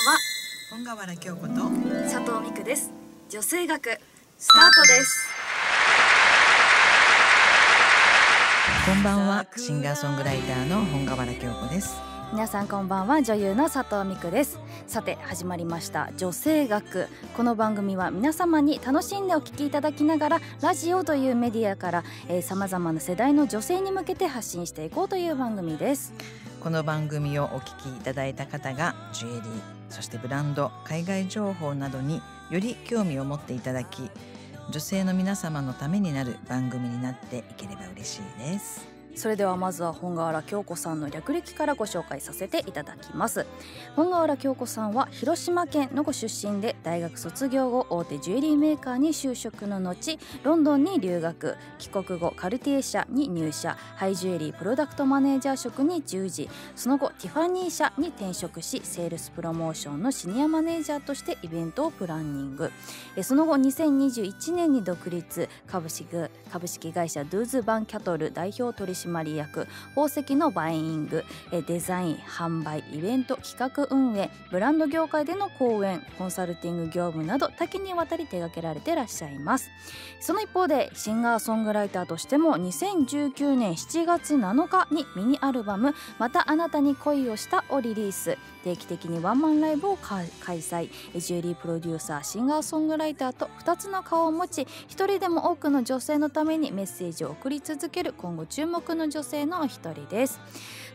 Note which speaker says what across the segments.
Speaker 1: んは
Speaker 2: 本川原京子と佐藤美久
Speaker 1: です女性学スタートです
Speaker 2: こんばんはシンガーソングライターの本川原京子です
Speaker 1: 皆さんこんばんは女優の佐藤美久ですさて始まりました女性学この番組は皆様に楽しんでお聞きいただきながらラジオというメディアからさまざまな世代の女性に向けて発信していこうという番組です
Speaker 2: この番組をお聞きいただいた方がジュエリーそしてブランド海外情報などにより興味を持っていただき女性の皆様のためになる番組になっていければ嬉しいです。
Speaker 1: それではまずは本川原京子さんの略歴からご紹介させていただきます本川原京子さんは広島県のご出身で大学卒業後大手ジュエリーメーカーに就職の後ロンドンに留学帰国後カルティエ社に入社ハイジュエリープロダクトマネージャー職に従事その後ティファニー社に転職しセールスプロモーションのシニアマネージャーとしてイベントをプランニングその後2021年に独立株式株式会社ドゥーズ・バン・キャトル代表取締締役宝石のバイイングデザイン販売イベント企画運営ブランド業界での講演コンサルティング業務など多岐にわたり手掛けられてらっしゃいますその一方でシンガーソングライターとしても2019年7月7日にミニアルバム「またあなたに恋をした」をリリース定期的にワンマンライブを開催ジュエリープロデューサーシンガーソングライターと2つの顔を持ち1人でも多くの女性のためにメッセージを送り続ける今後注目の女性の一人です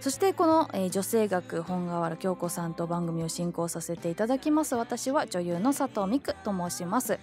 Speaker 1: そしてこの、えー、女性学本川原京子さんと番組を進行させていただきます私は女優の佐藤美久と申します、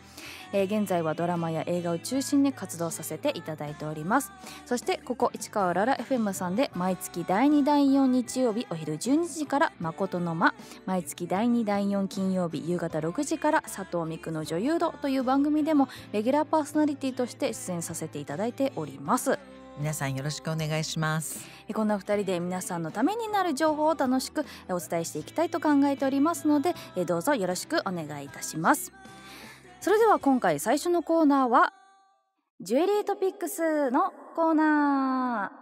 Speaker 1: えー、現在はドラマや映画を中心に活動させていただいておりますそしてここ市川らら FM さんで毎月第2第4日曜日お昼12時から誠の間毎月第2第4金曜日夕方6時から佐藤美久の女優度という番組でもレギュラーパーソナリティとして出演させていただいております
Speaker 2: 皆さんよろしくお願いします
Speaker 1: こんな二人で皆さんのためになる情報を楽しくお伝えしていきたいと考えておりますのでどうぞよろしくお願いいたしますそれでは今回最初のコーナーはジュエリートピックスのコーナー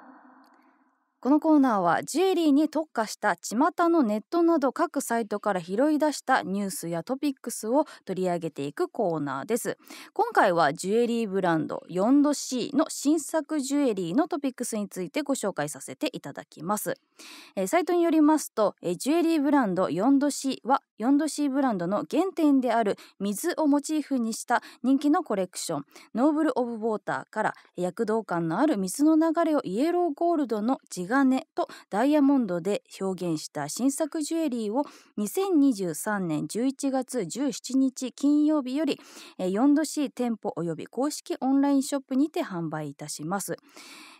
Speaker 1: このコーナーはジュエリーに特化した巷のネットなど各サイトから拾い出したニュースやトピックスを取り上げていくコーナーです今回はジュエリーブランド 4°C の新作ジュエリーのトピックスについてご紹介させていただきます、サイトによりますと、ジュエリーブランド 4°C は 4°C ブランドの原点である水をモチーフにした人気のコレクションノーブル・オブ・ウォーターから躍動感のある水の流れをイエローゴールドの地金とダイヤモンドで表現した新作ジュエリーを2023年11月17日金曜日より 4°C 店舗及び公式オンラインショップにて販売いたします。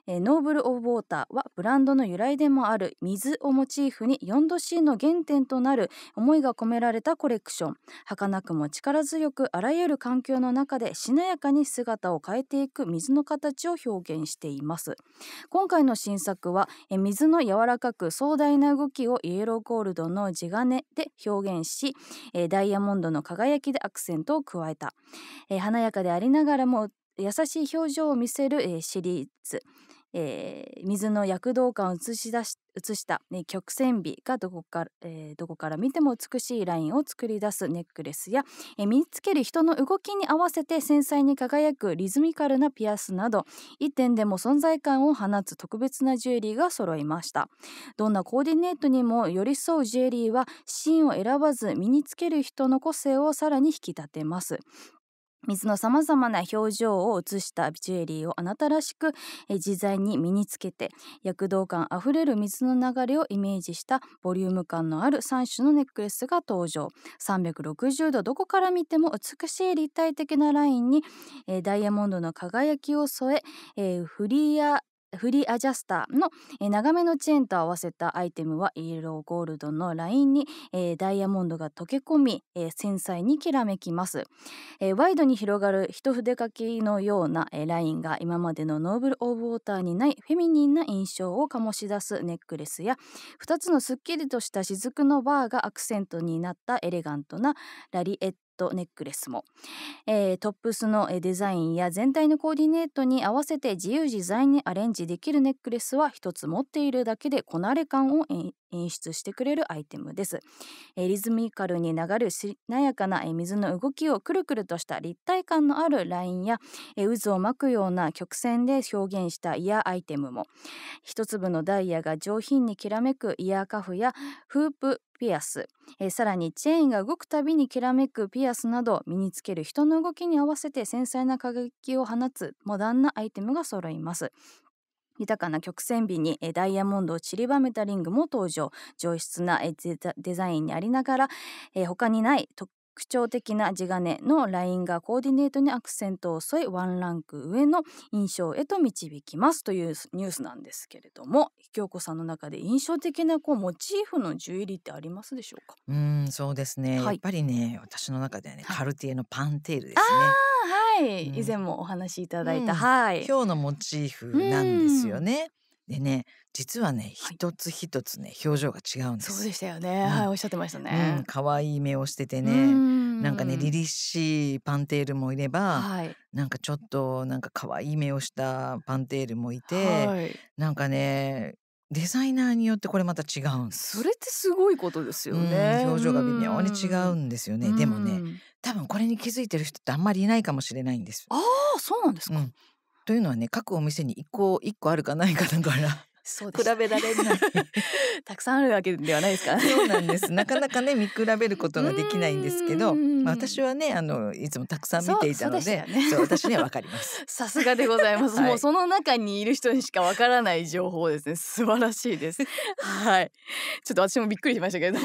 Speaker 1: えー、ノーブル・オブ・ウォーターはブランドの由来でもある水をモチーフに 4°C の原点となる思いが込められたコレクション儚くも力強くあらゆる環境の中でしなやかに姿を変えていく水の形を表現しています今回の新作は、えー、水の柔らかく壮大な動きをイエローゴールドの地金で表現し、えー、ダイヤモンドの輝きでアクセントを加えた、えー、華やかでありながらも優しい表情を見せる、えー、シリーズ、えー、水の躍動感を映し出し映した、ね、曲線美がどこから、えー、どこから見ても美しいラインを作り出すネックレスや、えー、身につける人の動きに合わせて繊細に輝くリズミカルなピアスなど一点でも存在感を放つ特別なジュエリーが揃いましたどんなコーディネートにも寄り添うジュエリーはシーンを選ばず身につける人の個性をさらに引き立てます水のさまざまな表情を映したビジュエリーをあなたらしく自在に身につけて躍動感あふれる水の流れをイメージしたボリューム感のある3種のネックレスが登場360度どこから見ても美しい立体的なラインにダイヤモンドの輝きを添えフリーアフリーアジャスターの、えー、長めのチェーンと合わせたアイテムはイエローゴールドのラインに、えー、ダイヤモンドが溶け込み、えー、繊細にきらめきます、ワイドに広がる一筆書きのような、ラインが今までのノーブル・オブ・ウォーターにないフェミニンな印象を醸し出すネックレスや2つのすっきりとした雫のバーがアクセントになったエレガントなラリエットトネックレスも、えー、トップスのデザインや全体のコーディネートに合わせて自由自在にアレンジできるネックレスは1つ持っているだけでこなれ感を演出してくれるアイテムです、えー、リズミカルに流れるしなやかな水の動きをくるくるとした立体感のあるラインや、えー、渦を巻くような曲線で表現したイヤーアイテムも一粒のダイヤが上品にきらめくイヤーカフやフープピアス、えー、さらにチェーンが動くたびにきらめくピアスなど身につける人の動きに合わせて繊細な輝きを放つモダンなアイテムが揃います豊かな曲線美にダイヤモンドを散りばめたリングも登場上質なデザインにありながら他にない特徴的な地金のラインがコーディネートにアクセントを添えワンランク上の印象へと導きますというニュースなんですけれども京子さんの中で印象的なこうモチーフのジュエリーってありますでしょうか
Speaker 2: うんそうですね、はい、やっぱりね私の中ではね、はい、カルティエのパンテールです
Speaker 1: ね。はい、うん、以前もお話しいただいた、うん、はい今
Speaker 2: 日のモチーフなんですよね。うん、でね実はね一つ一つね、表情が違うんですそうで
Speaker 1: したよね、はいおっしゃってましたね
Speaker 2: 可愛、い目をしててねなんかね凛々しいパンテールもいれば、はい、なんかちょっとなんか可愛い目をしたパンテールもいて、はい、なんかねデザイナーによってこれまた違うんそれってすごいことですよね、表情が微妙に違うんですよね、でもね多分これに気づいてる人ってあんまりいないかもしれないんですああそうなんですか、うん、というのはね各お店に一個一個あるかないかだから比べられない たくさんあるわけではないですか、そうなんですなかなかね 見比べることができないんですけど、まあ、私はねあのいつもたくさん見ていたので、そね、私にはわかります
Speaker 1: さすがでございます、はい、もうその中にいる人にしかわからない情報ですね素晴らしいですはいちょっと私もびっくりしましたけど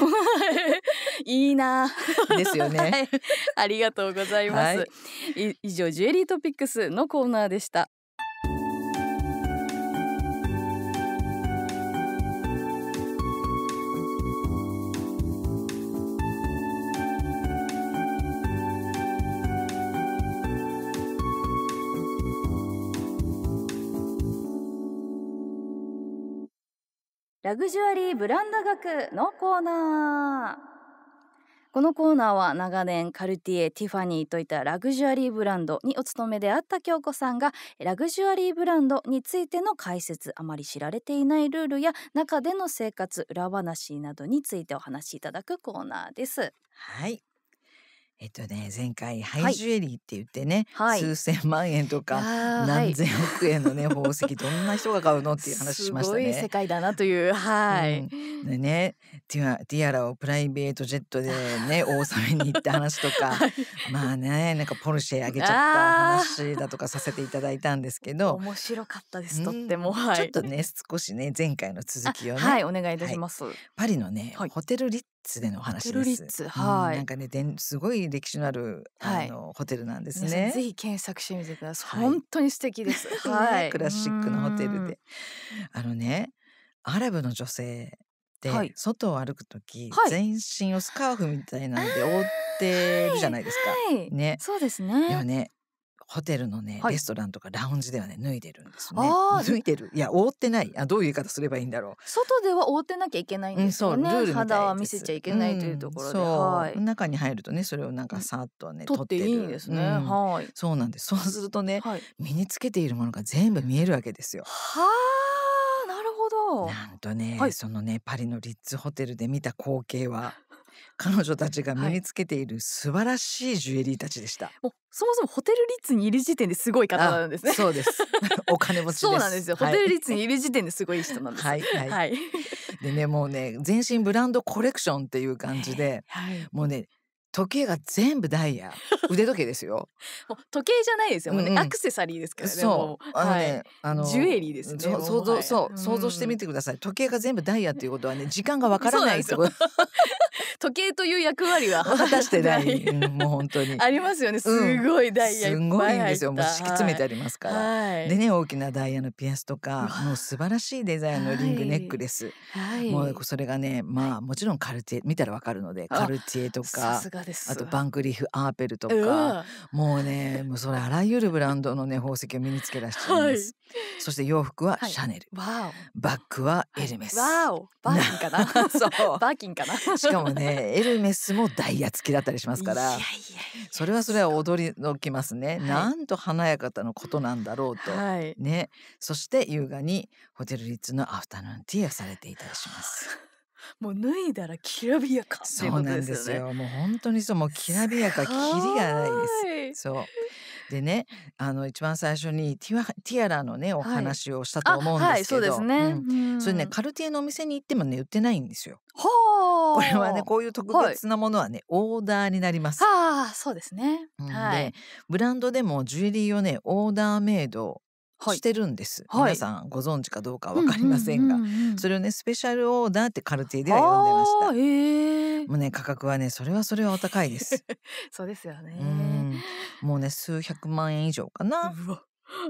Speaker 1: いいなですよね、はい、ありがとうございます、はい、以上ジュエリートピックスのコーナーでしたラグジュアリーブランド学のコーナーこのコーナーは長年カルティエティファニーといったラグジュアリーブランドにお勤めであった京子さんがラグジュアリーブランドについての解説あまり知られていないルールや中での生活裏話などについてお話しいただくコーナーです。はい
Speaker 2: えっとね、前回ハイジュエリーって言ってね、はい数千万円とか何千億円のね宝石どんな人が買うのっていう話しましたすごい世ね。界だなというはい、うんでねティアティアラをプライベートジェットでね大様 めに行った話とかはいまあねなんかポルシェあげちゃった話だとかさせていただいたんですけど、面白かったですとってもはいちょっとね少しね前回の続きをね、はいお
Speaker 1: 願いいたします、
Speaker 2: パリのね、はいホテルリッツでの話です。はい、うん、なんかね、でん、すごい歴史のある、はい、あのホテルなんですね。ぜ
Speaker 1: ひ検索してみてください。はい、本当に素敵です。はい、クラシックのホテル
Speaker 2: で。あのね、アラブの女性で、はい、外を歩く時、全身をスカーフみたいなんで覆ってるじゃないですか。はい。ね、そうですね。でもね、ホテルのね、はい、レストランとかラウンジではね脱いでるんですね。脱いでるいや覆ってないあどういう言い方すればいいんだろう。
Speaker 1: 外では覆ってなきゃいけないんですよね。うん、ルル肌は見せちゃいけないというところで、うんは
Speaker 2: い、中に入るとねそれをなんかさっとね取っていいですね。うん、はい。そうなんですそうするとね、はい、身につけているものが全部見えるわけですよ。はあなるほど。なんとね、はい、そのねパリのリッツホテルで見た光景は。彼女たちが身につけている素晴らしいジュエリーたちでした、はい、もうそもそもホテルリッツにいる時点ですごい方なんですねそうです お金持ちそうなんですよ、はい、ホテルリッツにいる時点ですごい人なんですはいはい、はい、でねもうね全身ブランドコレクションっていう感じで、はい、もうね時計が全部ダイヤ腕時計ですよ
Speaker 1: 時計じゃないですよ、ねうんうん、アクセサリーですからねそうあのね、
Speaker 2: はい、あのジュエリーですね想像そう想像してみてください、時計が全部ダイヤっていうことはね時間がわからないですよ時計という役割は 果たしてない、もう本当にありますよねすごいダイヤ、うん、すごいんですよもう敷き詰めてありますから、はい、でね大きなダイヤのピアスとかもう素晴らしいデザインのリングネックレス、はい、もうそれがねまあもちろんカルティエ見たらわかるのでカルティエとかあとバンクリーフ・アーペルとかもうねもうそれあらゆるブランドのね宝石を身につけらっしゃいます、はい、そして洋服はシャネル、バッグはエルメス、バーキンかなバーキンかなしかもねねエルメスもダイヤ付きだったりしますからそれはそれは驚きますね、はい、なんと華やかなことなんだろうと、はい、ねそして優雅にホテルリッツのアフタヌーンティーをされていたりします。もう脱いだらきらびやか、ね、そうなんですよもう本当にそうもうきらびやかきりがないですそうでねあの一番最初にティアティアラのねお話をしたと思うんですけど、それねカルティエのお店に行ってもね売ってないんですよ。は これはねこういう特別なものはね、はい、オーダーになります。
Speaker 1: はあそうですね。
Speaker 2: はい、ブランドでもジュエリーをねオーダーメイドしてるんです、はい、皆さんご存知かどうかわかりませんが、それをねスペシャルオーダーってカルティエでは呼んでました。もうね価格はねそれはそれはお高いです。
Speaker 1: そうですよね。
Speaker 2: もうね数百万円以上かな。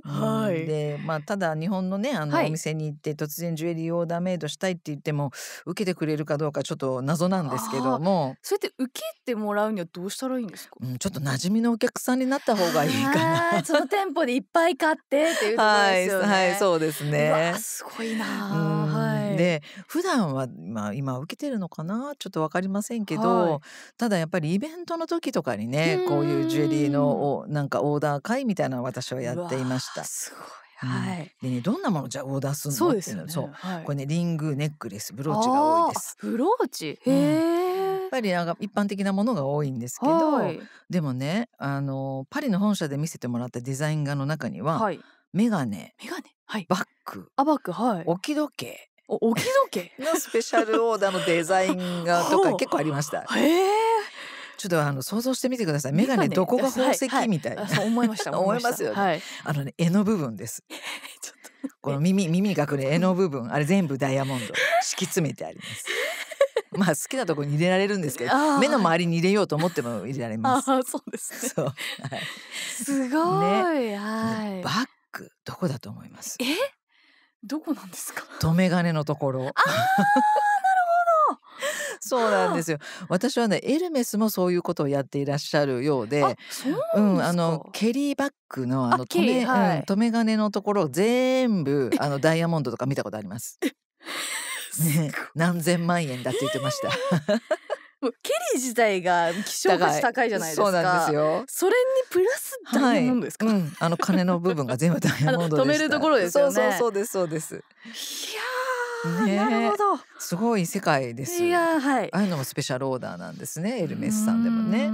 Speaker 2: はい、でまあただ日本のねあのお店に行って突然ジュエリーオーダーメイドしたいって言っても受けてくれるかどうかちょっと謎なんですけども
Speaker 1: それって受けてもらうにはどうしたらいいんですか、
Speaker 2: うん、ちょっと馴染みのお客さんになった方がいいかなその店舗でいっぱい買ってっていうところですよねはい、はい、そうですねすごいな、うんで、えー、普段はまあ今受けてるのかなちょっと分かりませんけど、はい、ただやっぱりイベントの時とかにねこういうジュエリーのおなんかオーダー会みたいなの私はやっていました。すごいはい、でねどんなものじゃオーダーするのそうですね。そう、はい、これねリングネックレスブローチが多いです。ブローチへえ。うんやっぱり一般的なものが多いんですけど、はい、でもねあのパリの本社で見せてもらったデザイン画の中には、はい、メガネメガネ、はい、バッグあバッグ、はい、置き時計置き時計のスペシャルオーダーのデザインがとか 結構ありました。へえ。ちょっとあの想像してみてください。メガネどこが宝石みたいな。思いました。思いますよね。あのね絵の部分です。この耳耳がくる絵の部分あれ全部ダイヤモンド敷き詰めてあります。まあ好きなところに入れられるんですけど、目の周りに入れようと思っても入れられま
Speaker 1: す。そうですそ
Speaker 2: う。はい。すごい。はい。バックどこだと思います。え？どこなんですかとめ金のところ。あー そうなんですよ。私はね、エルメスもそういうことをやっていらっしゃるようで、うんうんあのケリーバッグのあの留め、はいうん、留め金のところ全部 あのダイヤモンドとか見たことあります。ね、何千万円だって言ってました。
Speaker 1: ケリー自体が希少価値高いじゃないですか。そうなんですよ。そ
Speaker 2: れにプラスダイヤモンドですか。はいうん、あの金の部分が全部ダイヤモンド止めるところですよね。そうそうそうですそうです。いやね、なるほど。すごい世界です。いやはい。ああいうのもスペシャルオーダーなんですね。エルメスさんでもね。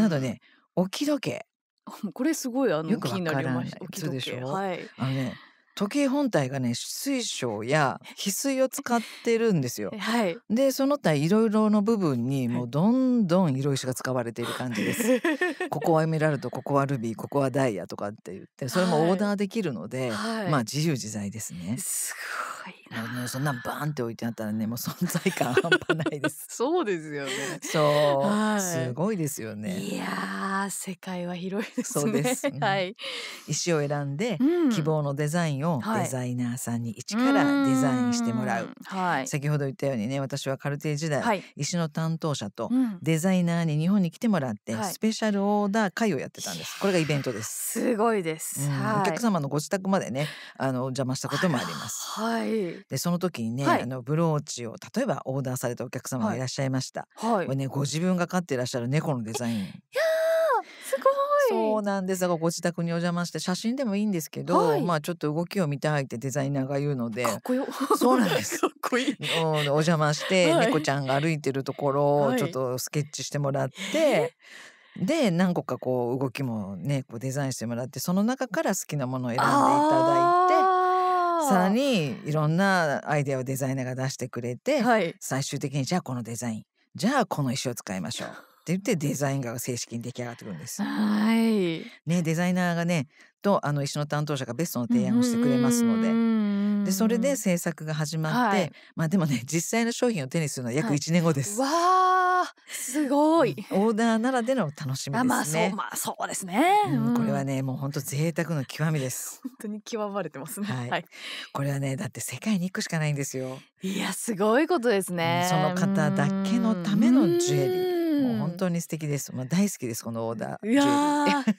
Speaker 2: などね、置き時計。これすごいあのよくわからない。そうでしょう。はい。あのね。時計本体がね水晶や翡翠を使ってるんですよ。はい、でその他いろいろの部分にもうどんどん色石が使われている感じです。ここはエメラルドここはルビーここはダイヤとかって言ってそれもオーダーできるので、はい、まあ自由自在ですね。すごいね、そんなんバーンって置いてあったらねもう存在感半端ないです そうですよねそう、はい、すごいですよねいや世
Speaker 1: 界は広いですねです、うん、はい
Speaker 2: 石を選んで、うん、希望のデザインをデザイナーさんに一からデザインしてもらう、はい、先ほど言ったようにね私はカルテ時代、はい、石の担当者とデザイナーに日本に来てもらって、うん、スペシャルオーダー会をやってたんですこれがイベントですすご
Speaker 1: いです、お客様
Speaker 2: のご自宅までねあの邪魔したこともあります
Speaker 1: はいで
Speaker 2: その時にね、はい、あのブローチを例えばオーダーされたお客様がいらっしゃいました。はい、これねご自分が飼っていらっしゃる猫のデザイン。いやすごい。そうなんですがご自宅にお邪魔して写真でもいいんですけど、はい、まあちょっと動きを見たいってデザイナーが言うのでかっこよ そうなんですかっこいいお邪魔して、猫ちゃんが歩いてるところをちょっとスケッチしてもらって。はいで何個かこう動きもねこうデザインしてもらってその中から好きなものを選んでいただいてさんにいろんなアイデアをデザイナーが出してくれて、はい、最終的にじゃあこのデザインじゃあこの石を使いましょう。って言ってデザインが正式に出来上がってくるんです。はい。ねデザイナーがねとあの石の担当者がベストの提案をしてくれますので。でそれで制作が始まって、はい、まあでもね実際の商品を手にするのは約1年後です。はい、わーすごい、オーダーならでの楽しみですね。まあそうまあそうですね、うん、これはねもう本当贅沢の極みで す。本当に極まれてますね。はい。はい、これはねだって世界に1個しかないんですよ。い
Speaker 1: やすごいことですね。その方
Speaker 2: だけのためのジュエリー。もう本当に素敵です。まあ大好きですこのオーダー。いや
Speaker 1: 受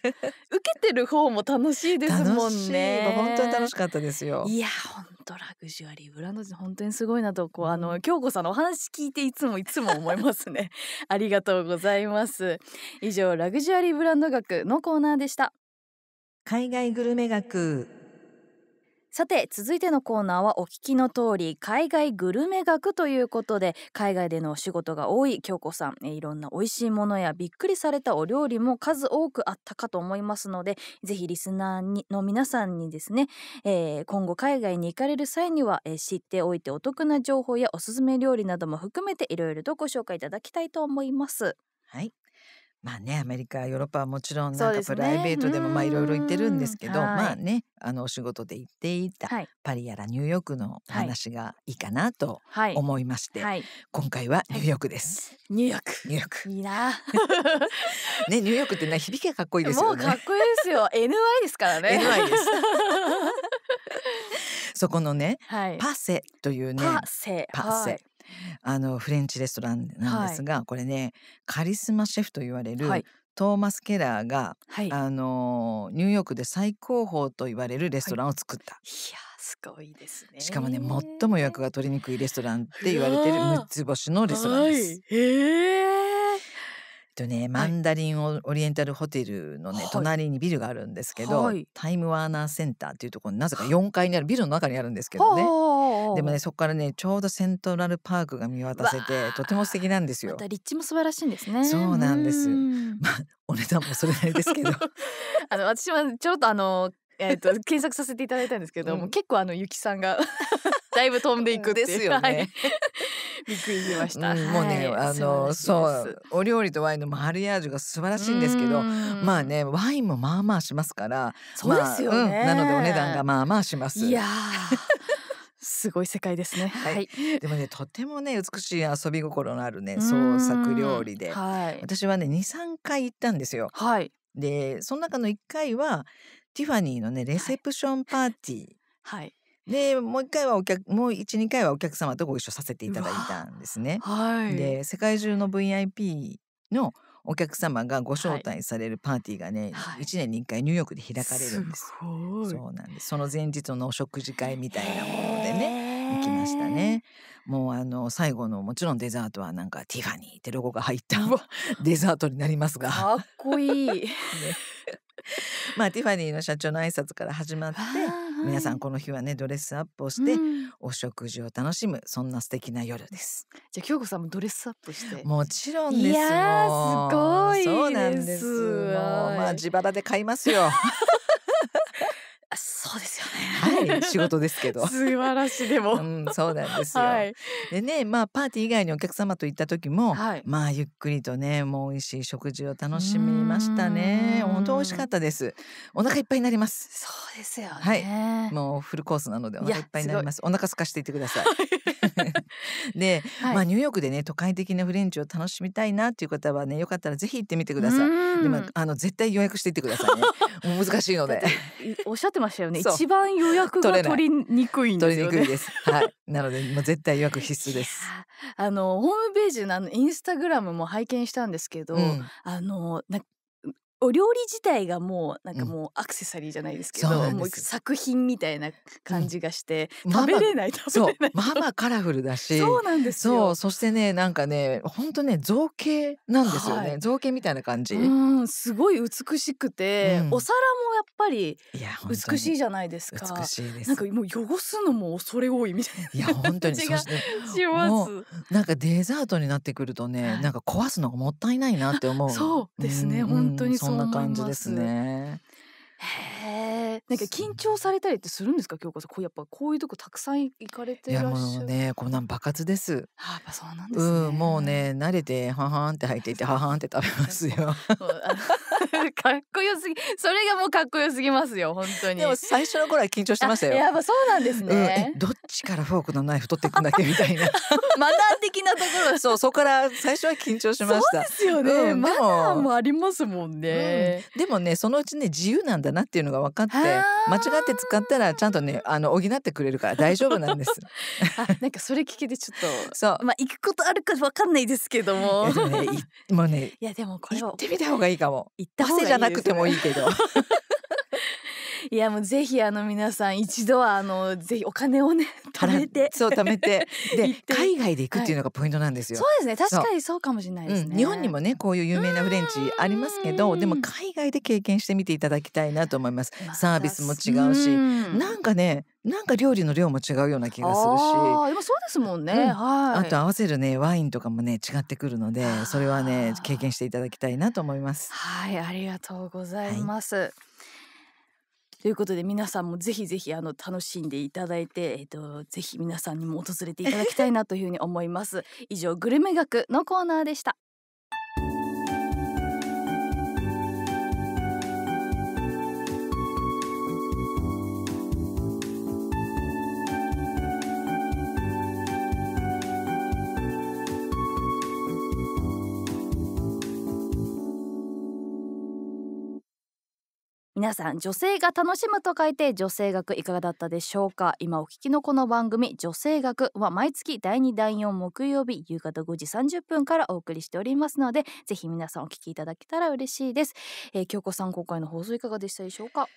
Speaker 1: けてる方も楽しいですもんね。本当に楽
Speaker 2: しかったですよ。いや
Speaker 1: 本ドラグジュアリーブランド人本当にすごいなとこうあの京子さんのお話聞いていつもいつも思いますね ありがとうございます以上ラグジュアリーブランド学のコーナーでした海外グルメ学さて続いてのコーナーはお聞きの通り海外グルメ学ということで海外でのお仕事が多い京子さんいろんな美味しいものやびっくりされたお料理も数多くあったかと思いますのでぜひリスナーにの皆さんにですね、えー、今後海外に行かれる際には、えー、知っておいてお得な情報やおすすめ料理なども含めていろいろとご紹介いただきたいと思います。はい
Speaker 2: まあね、アメリカヨーロッパはもちろんなんかプライベートでもまあいろいろ行ってるんですけど、ね、まあねあのお仕事で行っていたパリやらニューヨークの話がいいかなと思いまして、はいはいはい、今回はニューヨークです。ニューヨーク。ニューヨーク。いいな。ねニューヨークってな響きがかっこいいですよね。かっ
Speaker 1: こいいですよ。NY ですからね。NY です。
Speaker 2: そこのね、パセというねパセパセ、あのフレンチレストランなんですが、はい、これねカリスマシェフと言われる、はい、トーマス・ケラーが、はい、あのニューヨークで最高峰と言われるレストランを作った。いやすごいですね。しかもね最も予約が取りにくいレストランって言われてる6つ星のレストランです。はい、えーっとねマンダリンオリエンタルホテルのね、はい、隣にビルがあるんですけど、はい、タイムワーナーセンターっていうところになぜか4階にあるビルの中にあるんですけどねでもねそこからねちょうどセントラルパークが見渡せてとても素敵なんですよ。また
Speaker 1: 立地も素晴らしいんですね。そうなんです。
Speaker 2: ん、まあお値段もそれなりです
Speaker 1: けど あの私はちょっとあのえっ、と検索させていただいたんですけど、うん、も結構あのゆきさんがだいぶ飛んでいくですよね。
Speaker 2: びっくりしました。もうね、あのそうお料理とワインのマリアージュが素晴らしいんですけど、まあねワインもまあまあしますから、そうですよなのでお値段がまあまあします。いや。すごい世界ですね。はい。でもね、とてもね、美しい遊び心のあるね、創作料理で。はい、私はね、二三回行ったんですよ。はい。で、その中の一回は。ティファニーのね、レセプションパーティー。はい。でもう一回はお客もう12回はお客様とご一緒させていただいたんですね。はい、で世界中の VIP のお客様がご招待されるパーティーがね、はい、1年に1回ニューヨークで開かれるんです。すそうなんですその前日のお食事会みたいなものでね。行きましたね。もうあの最後のもちろんデザートはなんかティファニーってロゴが入った デザートになりますが。かっこいい。ね、まあティファニーの社長の挨拶から始まって。皆さんこの日はねドレスアップをして、お食事を楽しむそんな素敵な夜です。じゃあ京子さんもドレスアップして。もちろんですいやすごいそうなんです。まあ自腹で買いますよ。そうですよね。い仕事ですけど 素晴らしいでも、うん、そうなんですよ、はい、でねまあパーティー以外にお客様と行った時も、はい、まあゆっくりとねもう美味しい食事を楽しみましたね本当美味しかったですお腹いっぱいになりますそうですよ、ね、はいもうフルコースなのでお腹いっぱいになりますお腹空かしていてくださいで、はい、まあニューヨークでね都会的なフレンチを楽しみたいなっていう方はねよかったらぜひ行ってみてくださいでもあの絶対予約していってくださいね難しいので
Speaker 1: おっしゃってましたよね一番予約格が取り
Speaker 2: にくいんですよね。取りにくいです。はい。なのでもう絶対予約必須です。
Speaker 1: あのホームページのあのインスタグラムも拝見したんですけど、うん、あのお料理自体がもうなんかもうアクセサリーじゃないですけど、うん、もう作品みたいな感じがし
Speaker 2: て、うん、食べれない食べれないまあまあカラフルだし そうなんですそうそしてねなんかね本当ね造形なんですよね、はい、造形みたいな感じすごい美し
Speaker 1: くて、うん、お皿もやっぱり美しいじゃないですか美しいですなんかもう汚すのも恐れ多いみたいない
Speaker 2: や本当にそしてしますなんかデザートになってくるとね、なんか壊すのがもったいないなって思うそうですね、本当にそんな感じですね。
Speaker 1: へえ。なんか緊張されたりってするんですか、京子さん。こうやっぱこういうとこたくさん行かれていやらっしゃる。もう
Speaker 2: ね、こんなん爆発です。あ、やっぱそうなんですうん、もうね、慣れてははんって入っていて、ははんって食べますよ。かっ
Speaker 1: こよすぎそれがもうかっこよすぎますよ本当にでも最初の頃は緊張してましたよやっぱそうなんですね、
Speaker 2: うん、どっちからフォークのナイフ取っていくんだっけみたいな
Speaker 1: マナー的なところそうそこ
Speaker 2: から最初は緊張しましたそうですよね、うん、マナーもありますもんね、うん、でもねそのうちね自由なんだなっていうのが分かって間違って使ったらちゃんとねあの補ってくれるから大丈夫なんです なんかそれ聞けてちょっとそうまあ行くことあるか分かん
Speaker 1: ないですけどもいやでもねもうねいやでもこれ行ってみた方がいい
Speaker 2: かも行汗じゃなくてもいいけど。
Speaker 1: いやもうぜひあの皆さん一度はあのぜ
Speaker 2: ひお金をね 貯めてそう貯めて で海外で行くっていうのがポイントなんですよ、はい、そうですね確かに
Speaker 1: そうかもしれないですね、うん、日本
Speaker 2: にもねこういう有名なフレンチありますけどでも海外で経験してみていただきたいなと思いますサービスも違うし、んなんかねなんか料理の量も違うような気がするしあ
Speaker 1: でもそうですもんね、うん、はい、あと合
Speaker 2: わせるねワインとかもね違ってくるのでそれはね経験していただきたいなと思います
Speaker 1: はいありがとうございます、はい、ということで皆さんもぜひぜひあの楽しんでいただいて、えっと、ぜひ皆さんにも訪れていただきたいなというふうに思います以上グルメ学のコーナーでした皆さん女性が楽しむと書いて女性学いかがだったでしょうか今お聞きのこの番組女性学は毎月第2第4木曜日夕方5時30分からお送りしておりますのでぜひ皆さんお聞きいただけたら嬉しいです、えー、京子さん今回の放送いかがでしたでしょうか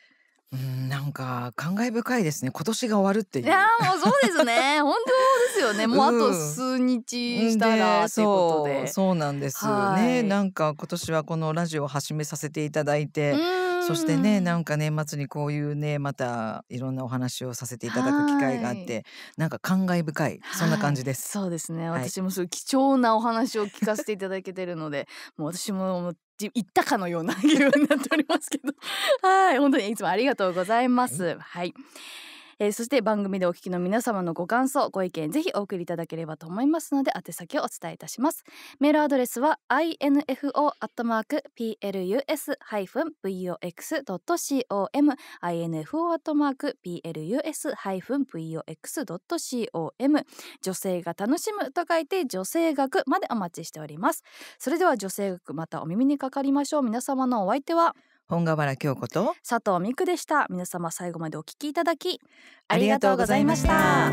Speaker 2: うんなんか感慨深いですね今年が終わるっていういやもうそうですね 本当ですよねもうあと数
Speaker 1: 日したら、うん、そうそ
Speaker 2: うなんですねなんか今年はこのラジオを始めさせていただいて、うんそしてねなんか年末にこういうねまたいろんなお話をさせていただく機会があってなんか感慨深いそんな感じです。そうですね、はい、私もごい貴重なお
Speaker 1: 話を聞かせていただけてるのでもう私も行ったかのような 気分になっておりますけどはい本当にいつもありがとうございます。はい、はいえー、そして番組でお聞きの皆様のご感想ご意見ぜひお送りいただければと思いますので宛先をお伝えいたしますメールアドレスは info.plus-vox.com info.plus-vox.com 女性が楽しむと書いて女性学までお待ちしておりますそれでは女性学またお耳にかかりましょう皆様のお相手は
Speaker 2: 本川原京子と
Speaker 1: 佐藤美久でした皆様最後までお聞きいただきありがとうござ
Speaker 2: いました